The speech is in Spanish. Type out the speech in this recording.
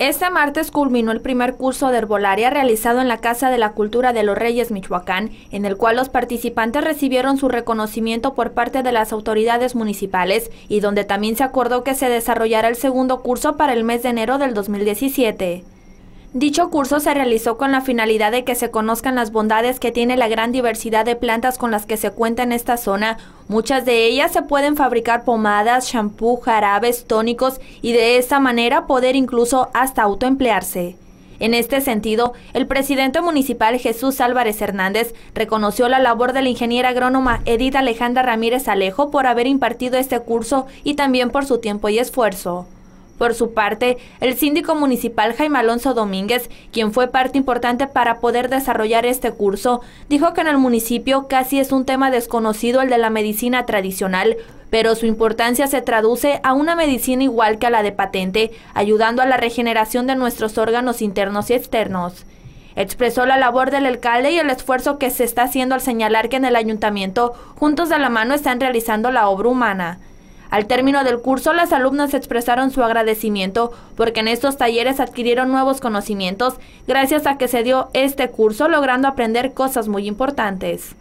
Este martes culminó el primer curso de herbolaria realizado en la Casa de la Cultura de los Reyes, Michoacán, en el cual los participantes recibieron su reconocimiento por parte de las autoridades municipales y donde también se acordó que se desarrollará el segundo curso para el mes de enero del 2017. Dicho curso se realizó con la finalidad de que se conozcan las bondades que tiene la gran diversidad de plantas con las que se cuenta en esta zona. Muchas de ellas se pueden fabricar pomadas, shampoo, jarabes, tónicos y de esta manera poder incluso hasta autoemplearse. En este sentido, el presidente municipal Jesús Álvarez Hernández reconoció la labor de la ingeniera agrónoma Edith Alejandra Ramírez Alejo por haber impartido este curso y también por su tiempo y esfuerzo. Por su parte, el síndico municipal Jaime Alonso Domínguez, quien fue parte importante para poder desarrollar este curso, dijo que en el municipio casi es un tema desconocido el de la medicina tradicional, pero su importancia se traduce a una medicina igual que a la de patente, ayudando a la regeneración de nuestros órganos internos y externos. Expresó la labor del alcalde y el esfuerzo que se está haciendo al señalar que en el ayuntamiento, juntos de la mano, están realizando la obra humana. Al término del curso, las alumnas expresaron su agradecimiento porque en estos talleres adquirieron nuevos conocimientos gracias a que se dio este curso, logrando aprender cosas muy importantes.